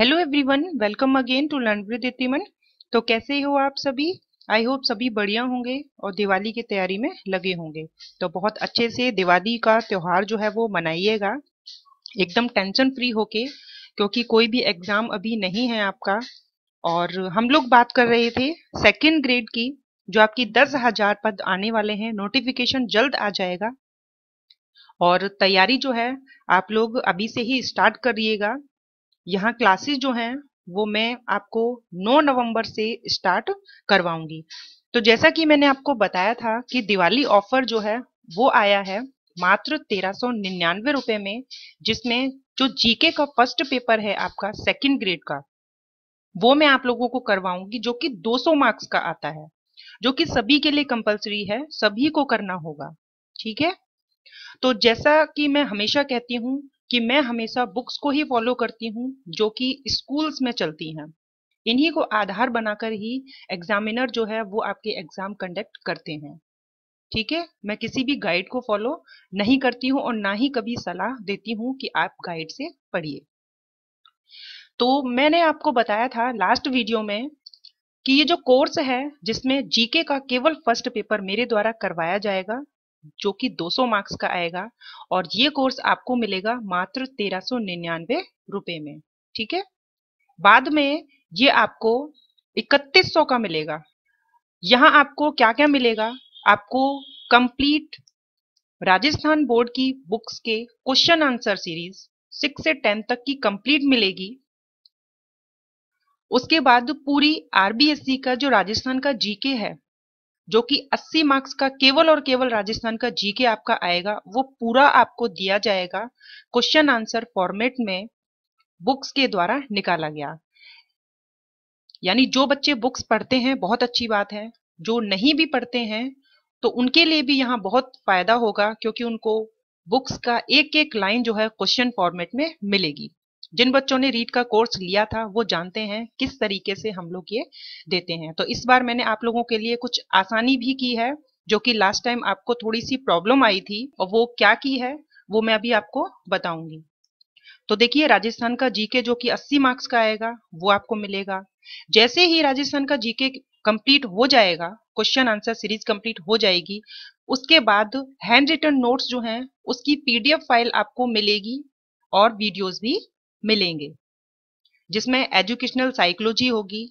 hello everyone welcome again to learn with इतिमन तो कैसे हो आप सभी आई होप सभी बढ़िया होंगे और दिवाली की तैयारी में लगे होंगे तो बहुत अच्छे से दिवाली का त्यौहार जो है वो मनाइएगा एकदम टेंशन फ्री होके क्योंकि कोई भी एग्जाम अभी नहीं है आपका और हम लोग बात कर रहे थे सेकेंड ग्रेड की जो आपकी दस हजार पद आने वाले हैं नोटिफिकेशन जल्द आ जाएगा और तैयारी जो है आप लोग अभी से ही स्टार्ट करिएगा यहाँ क्लासेस जो हैं वो मैं आपको 9 नवंबर से स्टार्ट करवाऊंगी तो जैसा कि मैंने आपको बताया था कि दिवाली ऑफर जो है वो आया है मात्र तेरह सौ निन्यानवे रुपए में जिसमें जो जीके का फर्स्ट पेपर है आपका सेकंड ग्रेड का वो मैं आप लोगों को करवाऊंगी जो कि 200 मार्क्स का आता है जो कि सभी के लिए कंपलसरी है सभी को करना होगा ठीक है तो जैसा कि मैं हमेशा कहती हूँ कि मैं हमेशा बुक्स को ही फॉलो करती हूँ जो कि स्कूल्स में चलती हैं इन्हीं को आधार बनाकर ही एग्जामिनर जो है वो आपके एग्जाम कंडक्ट करते हैं ठीक है मैं किसी भी गाइड को फॉलो नहीं करती हूँ और ना ही कभी सलाह देती हूँ कि आप गाइड से पढ़िए तो मैंने आपको बताया था लास्ट वीडियो में कि ये जो कोर्स है जिसमें जीके का केवल फर्स्ट पेपर मेरे द्वारा करवाया जाएगा जो कि 200 मार्क्स का आएगा और ये कोर्स आपको मिलेगा मात्र तेरह सौ में ठीक है बाद में ये आपको इकतीस सौ का मिलेगा यहाँ आपको क्या क्या मिलेगा आपको कंप्लीट राजस्थान बोर्ड की बुक्स के क्वेश्चन आंसर सीरीज सिक्स से टेन तक की कंप्लीट मिलेगी उसके बाद पूरी आरबीएससी का जो राजस्थान का जीके है जो कि 80 मार्क्स का केवल और केवल राजस्थान का जीके आपका आएगा वो पूरा आपको दिया जाएगा क्वेश्चन आंसर फॉर्मेट में बुक्स के द्वारा निकाला गया यानी जो बच्चे बुक्स पढ़ते हैं बहुत अच्छी बात है जो नहीं भी पढ़ते हैं तो उनके लिए भी यहाँ बहुत फायदा होगा क्योंकि उनको बुक्स का एक एक लाइन जो है क्वेश्चन फॉर्मेट में मिलेगी जिन बच्चों ने रीट का कोर्स लिया था वो जानते हैं किस तरीके से हम लोग ये देते हैं तो इस बार मैंने आप लोगों के लिए कुछ आसानी भी की है जो कि लास्ट टाइम आपको थोड़ी सी प्रॉब्लम आई थी और वो क्या की है वो मैं अभी आपको बताऊंगी तो देखिए राजस्थान का जीके जो कि 80 मार्क्स का आएगा वो आपको मिलेगा जैसे ही राजस्थान का जीके कंप्लीट हो जाएगा क्वेश्चन आंसर सीरीज कंप्लीट हो जाएगी उसके बाद हैंड रिटर्न नोट्स जो हैं उसकी पीडीएफ फाइल आपको मिलेगी और वीडियोस भी मिलेंगे जिसमें एजुकेशनल साइकोलॉजी होगी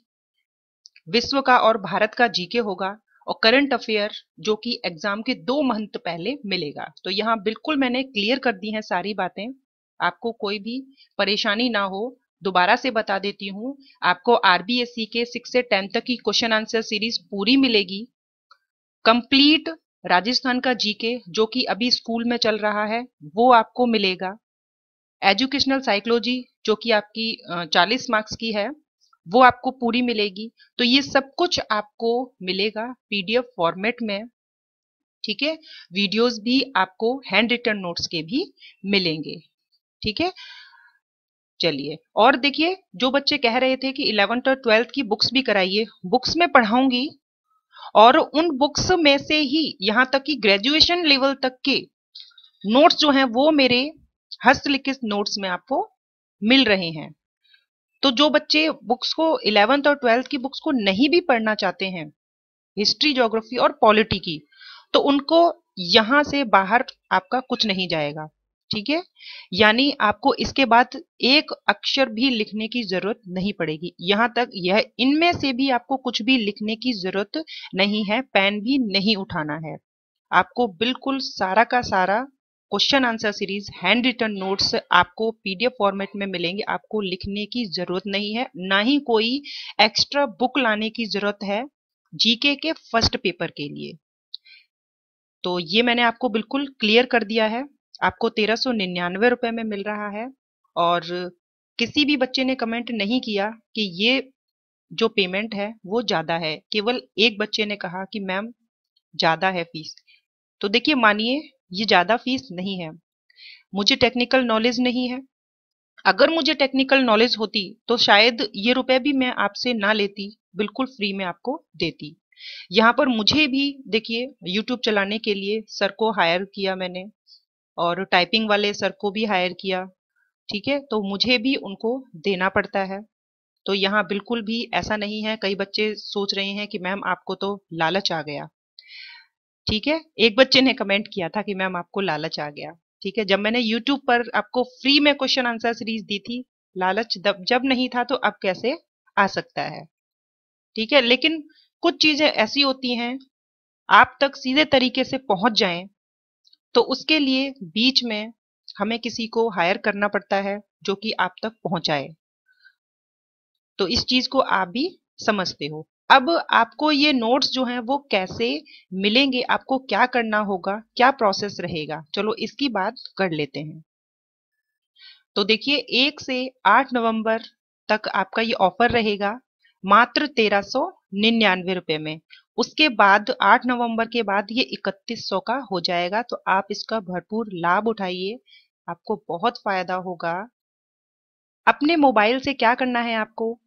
विश्व का और भारत का जीके होगा और करंट अफेयर जो कि एग्जाम के दो मंथ पहले मिलेगा तो यहाँ बिल्कुल मैंने क्लियर कर दी है सारी बातें आपको कोई भी परेशानी ना हो दोबारा से बता देती हूँ आपको आरबीएससी के सिक्स से टेंथ तक की क्वेश्चन आंसर सीरीज पूरी मिलेगी कंप्लीट राजस्थान का जीके जो कि अभी स्कूल में चल रहा है वो आपको मिलेगा एजुकेशनल साइकोलॉजी जो कि आपकी चालीस मार्क्स की है वो आपको पूरी मिलेगी तो ये सब कुछ आपको मिलेगा पीडीएफ फॉर्मेट में ठीक है वीडियोस भी आपको हैंड रिटर्न नोट्स के भी मिलेंगे ठीक है चलिए और देखिए जो बच्चे कह रहे थे कि इलेवेंथ और ट्वेल्थ की बुक्स भी कराइए बुक्स में पढ़ाऊंगी और उन बुक्स में से ही यहाँ तक कि ग्रेजुएशन लेवल तक के नोट्स जो हैं वो मेरे हस्तलिखित नोट्स में आपको मिल रहे हैं तो जो बच्चे बुक्स को इलेवेंथ और ट्वेल्थ की बुक्स को नहीं भी पढ़ना चाहते हैं हिस्ट्री ज्योग्राफी और पॉलिटी की तो उनको यहां से बाहर आपका कुछ नहीं जाएगा ठीक है यानी आपको इसके बाद एक अक्षर भी लिखने की जरूरत नहीं पड़ेगी यहां तक यह इनमें से भी आपको कुछ भी लिखने की जरूरत नहीं है पेन भी नहीं उठाना है आपको बिल्कुल सारा का सारा question answer series handwritten notes आपको पीडीएफ फॉर्मेट में मिलेंगे आपको लिखने की जरूरत नहीं है ना ही कोई एक्स्ट्रा बुक लाने की जरूरत है जीके के फर्स्ट पेपर के लिए तो ये मैंने आपको बिल्कुल क्लियर कर दिया है आपको तेरह सौ निन्यानवे रुपए में मिल रहा है और किसी भी बच्चे ने कमेंट नहीं किया कि ये जो पेमेंट है वो ज़्यादा है केवल एक बच्चे ने कहा कि मैम ज़्यादा है फीस तो देखिए मानिए ये ज़्यादा फीस नहीं है मुझे टेक्निकल नॉलेज नहीं है अगर मुझे टेक्निकल नॉलेज होती तो शायद ये रुपए भी मैं आपसे ना लेती बिल्कुल फ्री में आपको देती यहाँ पर मुझे भी देखिए यूट्यूब चलाने के लिए सर को हायर किया मैंने और टाइपिंग वाले सर को भी हायर किया ठीक है तो मुझे भी उनको देना पड़ता है तो यहाँ बिल्कुल भी ऐसा नहीं है कई बच्चे सोच रहे हैं कि मैम आपको तो लालच आ गया ठीक है एक बच्चे ने कमेंट किया था कि मैम आपको लालच आ गया ठीक है जब मैंने यूट्यूब पर आपको फ्री में क्वेश्चन आंसर सीरीज दी थी लालच जब नहीं था तो अब कैसे आ सकता है ठीक है लेकिन कुछ चीजें ऐसी होती हैं आप तक सीधे तरीके से पहुंच जाएं तो उसके लिए बीच में हमें किसी को हायर करना पड़ता है जो कि आप तक पहुंचाए तो इस चीज को आप भी समझते हो अब आपको ये नोट्स जो हैं वो कैसे मिलेंगे आपको क्या करना होगा क्या प्रोसेस रहेगा चलो इसकी बात कर लेते हैं तो देखिए एक से आठ नवंबर तक आपका ये ऑफर रहेगा मात्र तेरह सौ निन्यानवे रुपए में उसके बाद आठ नवंबर के बाद ये इकतीस सौ का हो जाएगा तो आप इसका भरपूर लाभ उठाइए आपको बहुत फायदा होगा अपने मोबाइल से क्या करना है आपको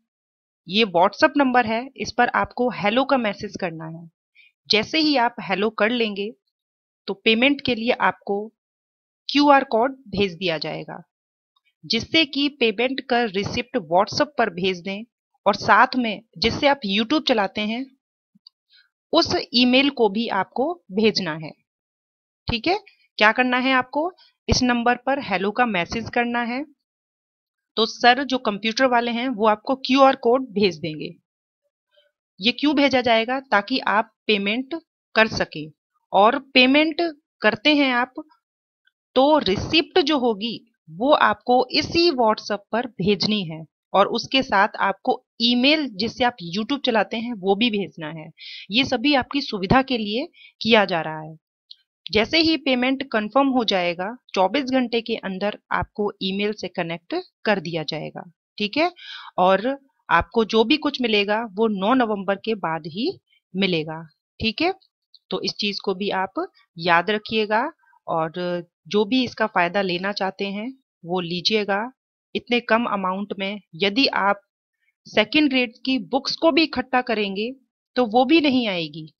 ये व्हाट्सअप नंबर है इस पर आपको हेलो का मैसेज करना है जैसे ही आप हेलो कर लेंगे तो पेमेंट के लिए आपको क्यू आर कोड भेज दिया जाएगा जिससे कि पेमेंट का रिसिप्ट व्हाट्सएप पर भेज दें और साथ में जिससे आप यूट्यूब चलाते हैं उस ईमेल को भी आपको भेजना है ठीक है क्या करना है आपको इस नंबर पर हेलो का मैसेज करना है तो सर जो कंप्यूटर वाले हैं वो आपको क्यू आर कोड भेज देंगे ये क्यों भेजा जाएगा ताकि आप पेमेंट कर सके और पेमेंट करते हैं आप तो रिसिप्ट जो होगी वो आपको इसी व्हाट्सएप पर भेजनी है और उसके साथ आपको ईमेल जिससे आप यूट्यूब चलाते हैं वो भी भेजना है ये सभी आपकी सुविधा के लिए किया जा रहा है जैसे ही पेमेंट कंफर्म हो जाएगा 24 घंटे के अंदर आपको ईमेल से कनेक्ट कर दिया जाएगा ठीक है और आपको जो भी कुछ मिलेगा वो 9 नवंबर के बाद ही मिलेगा ठीक है तो इस चीज को भी आप याद रखिएगा और जो भी इसका फायदा लेना चाहते हैं वो लीजिएगा इतने कम अमाउंट में यदि आप सेकेंड ग्रेड की बुक्स को भी इकट्ठा करेंगे तो वो भी नहीं आएगी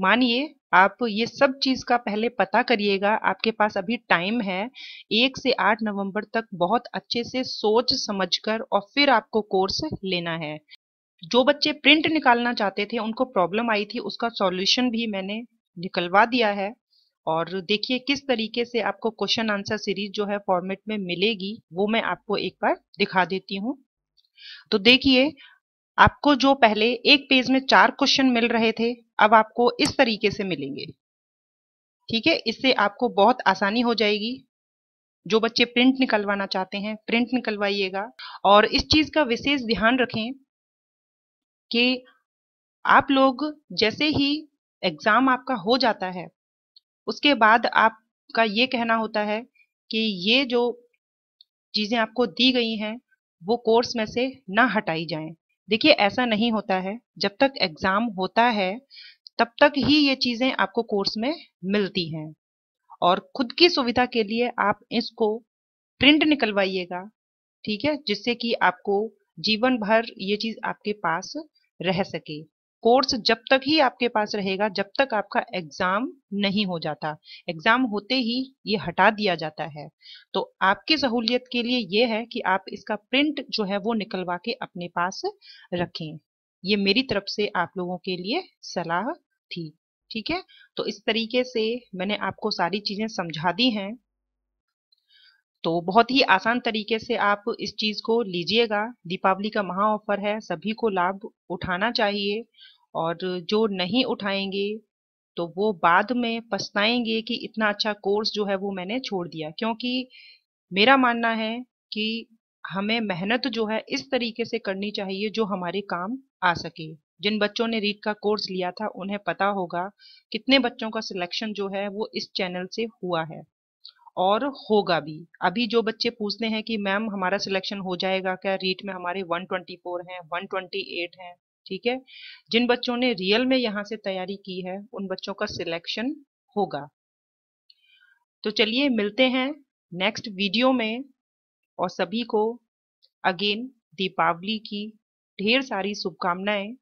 मानिए आप ये सब चीज़ का पहले पता करिएगा आपके पास अभी टाइम है एक से आठ नवंबर तक बहुत अच्छे से सोच समझकर और फिर आपको कोर्स लेना है जो बच्चे प्रिंट निकालना चाहते थे उनको प्रॉब्लम आई थी उसका सॉल्यूशन भी मैंने निकलवा दिया है और देखिए किस तरीके से आपको क्वेश्चन आंसर सीरीज जो है फॉर्मेट में मिलेगी वो मैं आपको एक बार दिखा देती हूँ तो देखिए आपको जो पहले एक पेज में चार क्वेश्चन मिल रहे थे अब आपको इस तरीके से मिलेंगे ठीक है इससे आपको बहुत आसानी हो जाएगी जो बच्चे प्रिंट निकलवाना चाहते हैं प्रिंट निकलवाइएगा और इस चीज का विशेष ध्यान रखें कि आप लोग जैसे ही एग्जाम आपका हो जाता है उसके बाद आपका ये कहना होता है कि ये जो चीजें आपको दी गई हैं वो कोर्स में से ना हटाई जाएं देखिए ऐसा नहीं होता है जब तक एग्जाम होता है तब तक ही ये चीजें आपको कोर्स में मिलती हैं और खुद की सुविधा के लिए आप इसको प्रिंट निकलवाइएगा ठीक है जिससे कि आपको जीवन भर ये चीज आपके पास रह सके कोर्स जब तक ही आपके पास रहेगा जब तक आपका एग्जाम नहीं हो जाता एग्जाम होते ही ये हटा दिया जाता है तो आपकी सहूलियत के लिए ये है कि आप इसका प्रिंट जो है वो निकलवा के अपने पास रखें ये मेरी तरफ से आप लोगों के लिए सलाह थी ठीक है तो इस तरीके से मैंने आपको सारी चीजें समझा दी हैं तो बहुत ही आसान तरीके से आप इस चीज़ को लीजिएगा दीपावली का महा ऑफर है सभी को लाभ उठाना चाहिए और जो नहीं उठाएंगे तो वो बाद में पछताएंगे कि इतना अच्छा कोर्स जो है वो मैंने छोड़ दिया क्योंकि मेरा मानना है कि हमें मेहनत जो है इस तरीके से करनी चाहिए जो हमारे काम आ सके जिन बच्चों ने रीट का कोर्स लिया था उन्हें पता होगा कितने बच्चों का सिलेक्शन जो है वो इस चैनल से हुआ है और होगा भी अभी जो बच्चे पूछते हैं कि मैम हमारा सिलेक्शन हो जाएगा क्या रीट में हमारे 124 हैं 128 हैं ठीक है जिन बच्चों ने रियल में यहाँ से तैयारी की है उन बच्चों का सिलेक्शन होगा तो चलिए मिलते हैं नेक्स्ट वीडियो में और सभी को अगेन दीपावली की ढेर सारी शुभकामनाएं